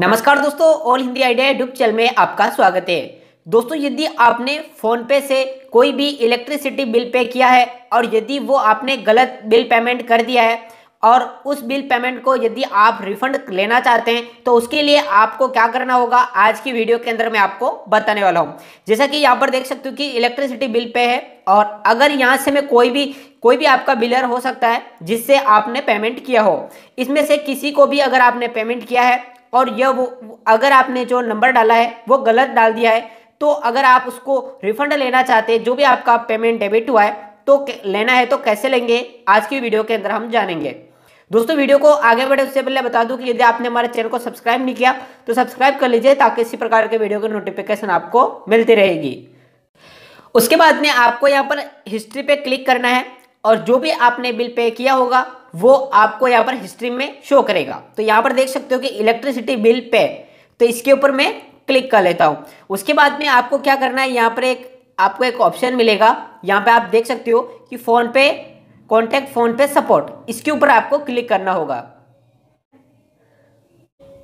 नमस्कार दोस्तों all Hindi idea YouTube channel में आपका स्वागत है दोस्तों यदि आपने फोन पे से कोई भी इलेक्ट्रिसिटी बिल पे किया है और यदि वो आपने गलत बिल पेमेंट कर दिया है और उस बिल पेमेंट को यदि आप रिफंड लेना चाहते हैं तो उसके लिए आपको क्या करना होगा आज की वीडियो के अंदर मैं आपको बताने वाला हूँ जैसा कि यहाँ पर देख सकते हो कि इलेक्ट्रिसिटी बिल पे है और अगर यहाँ से मैं कोई भी कोई भी आपका बिलर हो सकता है जिससे आपने पेमेंट किया हो इसमें से किसी को भी अगर आपने पेमेंट किया है और यह वो अगर आपने जो नंबर डाला है वो गलत डाल दिया है तो अगर आप उसको रिफंड लेना चाहते हैं जो भी आपका पेमेंट डेबिट हुआ है तो लेना है तो कैसे लेंगे आज की वीडियो के अंदर हम जानेंगे दोस्तों वीडियो को आगे बढ़े उससे पहले बता दूं कि यदि आपने हमारे चैनल को सब्सक्राइब नहीं किया तो सब्सक्राइब कर लीजिए ताकि इसी प्रकार के वीडियो की नोटिफिकेशन आपको मिलती रहेगी उसके बाद में आपको यहाँ पर हिस्ट्री पे क्लिक करना है और जो भी आपने बिल पे किया होगा वो आपको यहाँ पर हिस्ट्री में शो करेगा तो यहाँ पर देख सकते हो कि इलेक्ट्रिसिटी बिल पे तो इसके ऊपर मैं क्लिक कर लेता हूँ उसके बाद में आपको क्या करना है यहाँ पर एक आपको एक ऑप्शन मिलेगा यहाँ पर आप देख सकते हो कि फ़ोन पे कॉन्टैक्ट फ़ोन पे सपोर्ट इसके ऊपर आपको क्लिक करना होगा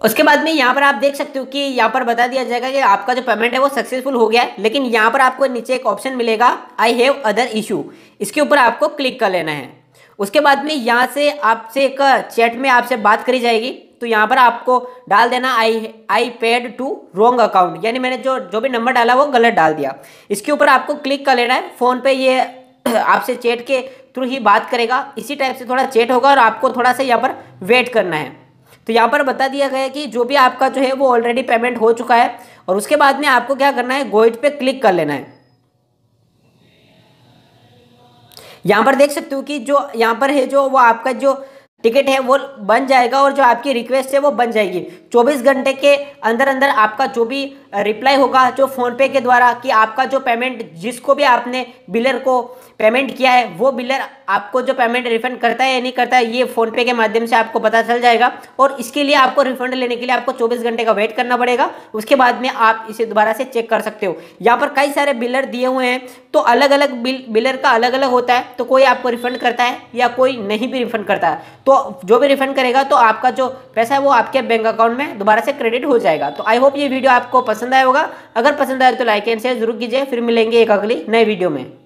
उसके बाद में यहाँ पर आप देख सकते हो कि यहाँ पर बता दिया जाएगा कि आपका जो पेमेंट है वो सक्सेसफुल हो गया है लेकिन यहाँ पर आपको नीचे एक ऑप्शन मिलेगा आई हैव अदर इशू इसके ऊपर आपको क्लिक कर लेना है उसके बाद में यहाँ से आपसे एक चैट में आपसे बात करी जाएगी तो यहाँ पर आपको डाल देना I I paid to wrong account यानी मैंने जो जो भी नंबर डाला वो गलत डाल दिया इसके ऊपर आपको क्लिक कर लेना है फ़ोन पे ये आपसे चैट के थ्रू ही बात करेगा इसी टाइप से थोड़ा चैट होगा और आपको थोड़ा सा यहाँ पर वेट करना है तो यहाँ पर बता दिया गया कि जो भी आपका जो है वो ऑलरेडी पेमेंट हो चुका है और उसके बाद में आपको क्या करना है गोइट पर क्लिक कर लेना है यहाँ पर देख सकते हो कि जो यहाँ पर है जो वो आपका जो टिकट है वो बन जाएगा और जो आपकी रिक्वेस्ट है वो बन जाएगी 24 घंटे के अंदर अंदर आपका जो भी रिप्लाई होगा जो फ़ोनपे के द्वारा कि आपका जो पेमेंट जिसको भी आपने बिलर को पेमेंट किया है वो बिलर आपको जो पेमेंट रिफंड करता है या नहीं करता है ये फ़ोनपे के माध्यम से आपको पता चल जाएगा और इसके लिए आपको रिफंड लेने के लिए आपको चौबीस घंटे का वेट करना पड़ेगा उसके बाद में आप इसे दोबारा से चेक कर सकते हो यहाँ पर कई सारे बिलर दिए हुए हैं तो अलग अलग बिल बिलर का अलग अलग होता है तो कोई आपको रिफंड करता है या कोई नहीं भी रिफंड करता है तो जो भी रिफंड करेगा तो आपका जो पैसा है वो आपके बैंक अकाउंट में दोबारा से क्रेडिट हो जाएगा तो आई होप ये वीडियो आपको पसंद आया होगा अगर पसंद आए तो लाइक एंड शेयर जरूर कीजिए फिर मिलेंगे एक अगली नए वीडियो में